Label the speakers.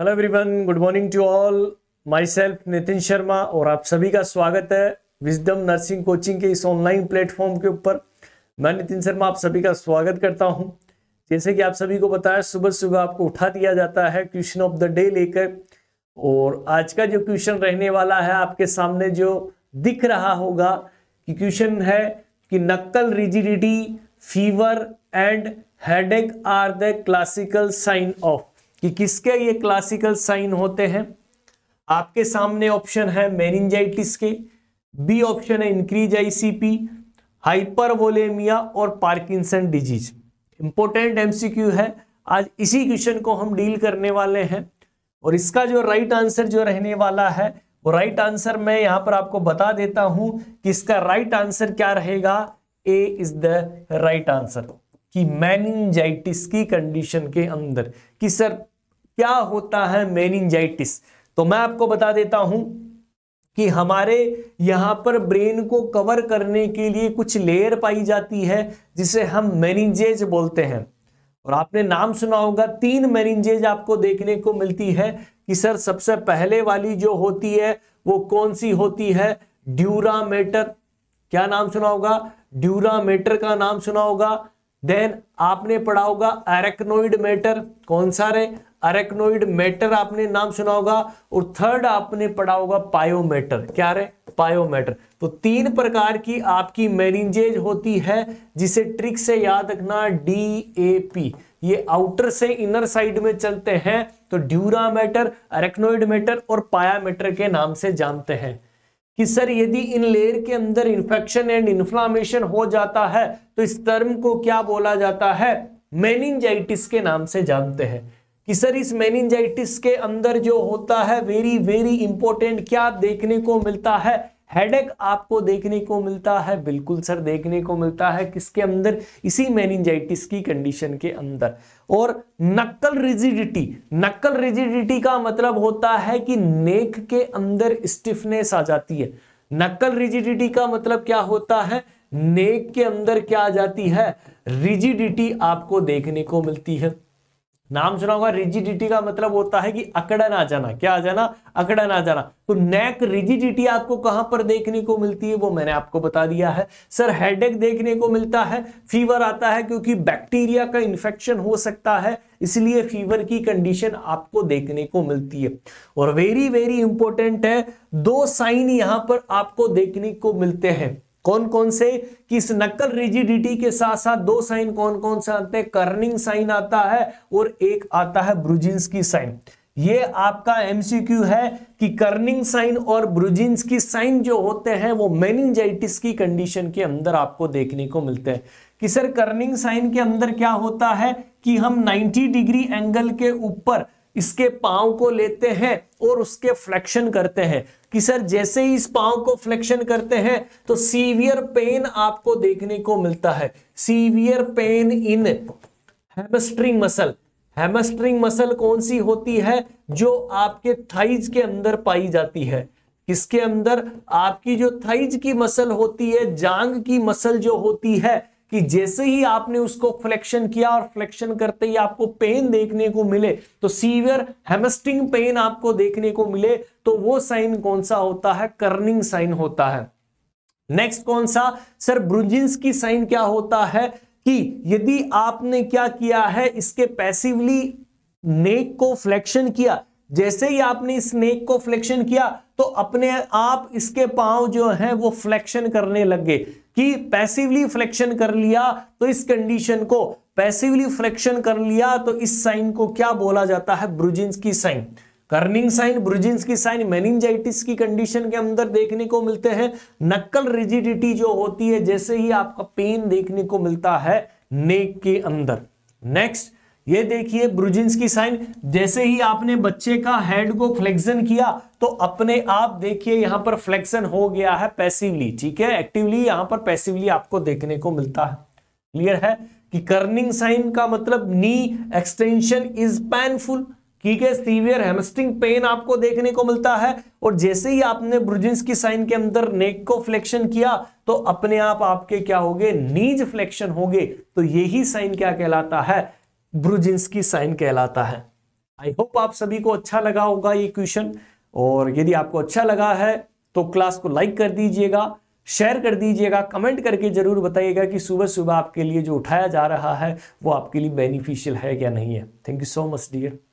Speaker 1: hello everyone good morning to all myself Nitin Sharma और आप सभी का स्वागत है विजडम नर्सिंग कोचिंग के इस ऑनलाइन प्लेटफॉर्म के ऊपर मैं नितिन शर्मा आप सभी का स्वागत करता हूं जैसे कि आप सभी को बताया सुबह सुबह आपको उठा दिया जाता है क्वेश्चन ऑफ द डे लेकर और आज का जो क्वेश्चन रहने वाला है आपके सामने जो दिख रहा होगा कि क्वेश्चन है कि nuchal rigidity fever and headache are the classical sign of कि किसके ये क्लासिकल साइन होते हैं आपके सामने ऑप्शन है मेनिंजाइटिस के बी ऑप्शन है इंक्रीज आईसीपी हाइपरवोलेमिया और पार्किंसन डिजीज इंपॉर्टेंट एमसीक्यू है आज इसी क्वेश्चन को हम डील करने वाले हैं और इसका जो राइट आंसर जो रहने वाला है वो राइट आंसर मैं यहाँ पर आपको बता देता हूं कि इसका राइट आंसर क्या रहेगा A is the right answer कि मैनिंजाइटिस की कंडीशन के अंदर कि सर क्या होता है मैनिंजाइटिस तो मैं आपको बता देता हूं कि हमारे यहां पर ब्रेन को कवर करने के लिए कुछ लेयर पाई जाती है जिसे हम मैनिजेज बोलते हैं और आपने नाम सुना होगा तीन मैनिंजेज आपको देखने को मिलती है कि सर सबसे पहले वाली जो होती है वो कौन सी होती है ड्यूरामेटर क्या नाम सुना होगा ड्यूरामेटर का नाम सुना होगा देन आपने पढ़ा होगा अरेक्नोइड मैटर कौन सा रे अरेक्नोइड मैटर आपने नाम सुना होगा और थर्ड आपने पढ़ा होगा पायोमेटर क्या रे पायोमेटर तो तीन प्रकार की आपकी मेरिंजेज होती है जिसे ट्रिक से याद रखना डी ए पी ये आउटर से इनर साइड में चलते हैं तो ड्यूरा मैटर अरेक्नोइड मैटर और पाया के नाम से जानते हैं कि सर यदि इन लेयर के अंदर इन्फेक्शन एंड इन्फ्लामेशन हो जाता है तो इस टर्म को क्या बोला जाता है मेनिंजाइटिस के नाम से जानते हैं कि सर इस मेनिंजाइटिस के अंदर जो होता है वेरी वेरी इंपॉर्टेंट क्या देखने को मिलता है हेडेक आपको देखने को मिलता है बिल्कुल सर देखने को मिलता है किसके अंदर इसी मैनिजाइटिस की कंडीशन के अंदर और नक्कल रिजिडिटी नक्कल रिजिडिटी का मतलब होता है कि नेक के अंदर स्टिफनेस आ जाती है नक्कल रिजिडिटी का मतलब क्या होता है नेक के अंदर क्या आ जाती है रिजिडिटी आपको देखने को मिलती है नाम सुना होगा रिजिडिटी का मतलब होता है कि अकड़न आ जाना क्या आ जाना अकड़न आ जाना तो नेक रिजिडिटी आपको कहां पर देखने को मिलती है वो मैंने आपको बता दिया है सर हेडेक देखने को मिलता है फीवर आता है क्योंकि बैक्टीरिया का इंफेक्शन हो सकता है इसलिए फीवर की कंडीशन आपको देखने को मिलती है और वेरी वेरी इंपॉर्टेंट है दो साइन यहां पर आपको देखने को मिलते हैं कौन कौन से किस नकल रिजिडिटी के साथ साथ दो साइन कौन कौन से आते हैं कर्निंग साइन आता है और एक आता है ब्रुजिंस की साइन ये आपका एमसीक्यू है कि कर्निंग साइन और ब्रुजिंस की साइन जो होते हैं वो मेनिंजाइटिस की कंडीशन के अंदर आपको देखने को मिलते हैं कि सर कर्निंग साइन के अंदर क्या होता है कि हम 90 डिग्री एंगल के ऊपर इसके पाव को लेते हैं और उसके फ्लेक्शन करते हैं कि सर जैसे ही इस पाँव को फ्लेक्शन करते हैं तो सीवियर पेन आपको देखने को मिलता है severe pain in hamstring muscle hamstring muscle कौन सी होती है जो आपके थाइज के अंदर पाई जाती है इसके अंदर आपकी जो थाइज की मसल होती है जांग की मसल जो होती है कि जैसे ही आपने उसको फ्लेक्शन किया और फ्लेक्शन करते ही आपको पेन देखने को मिले तो सीवियर हेमस्टिंग पेन आपको देखने को मिले तो वो साइन कौन सा होता है कर्निंग साइन होता है नेक्स्ट कौन सा सर ब्रुजिंस की साइन क्या होता है कि यदि आपने क्या किया है इसके पैसिवली नेक को फ्लेक्शन किया जैसे ही आपने स्नेक को फ्लेक्शन किया तो अपने आप इसके पांव जो हैं वो फ्लेक्शन करने लग गए कि पैसिवली फ्लेक्शन कर लिया तो इस कंडीशन को पैसिवली फ्लेक्शन कर लिया तो इस साइन को क्या बोला जाता है ब्रुजिंस की साइन कर्निंग साइन ब्रुजिंस की साइन मेनिंजाइटिस की कंडीशन के अंदर देखने को मिलते हैं नक्कल रिजिडिटी जो होती है जैसे ही आपका पेन देखने को मिलता है नेक के अंदर नेक्स्ट ये देखिए ब्रुजिंस की साइन जैसे ही आपने बच्चे का हेड को फ्लेक्शन किया तो अपने आप देखिए यहां पर फ्लेक्शन हो गया है पैसिवली ठीक है एक्टिवली यहां पर पैसिवली आपको देखने को मिलता है क्लियर है कि कर्निंग साइन का मतलब नी एक्सटेंशन इज पैनफुल ठीक है सीवियर हेमस्टिंग पेन आपको देखने को मिलता है और जैसे ही आपने ब्रुजिंस की साइन के अंदर नेक को फ्लेक्शन किया तो अपने आप आपके क्या गए नीज फ्लेक्शन गए तो यही साइन क्या कहलाता है ब्रुजिंसकी साइन कहलाता है आई होप आप सभी को अच्छा लगा होगा ये क्वेश्चन और यदि आपको अच्छा लगा है तो क्लास को लाइक कर दीजिएगा शेयर कर दीजिएगा कमेंट करके ज़रूर बताइएगा कि सुबह सुबह आपके लिए जो उठाया जा रहा है वो आपके लिए बेनिफिशियल है या नहीं है thank you so much dear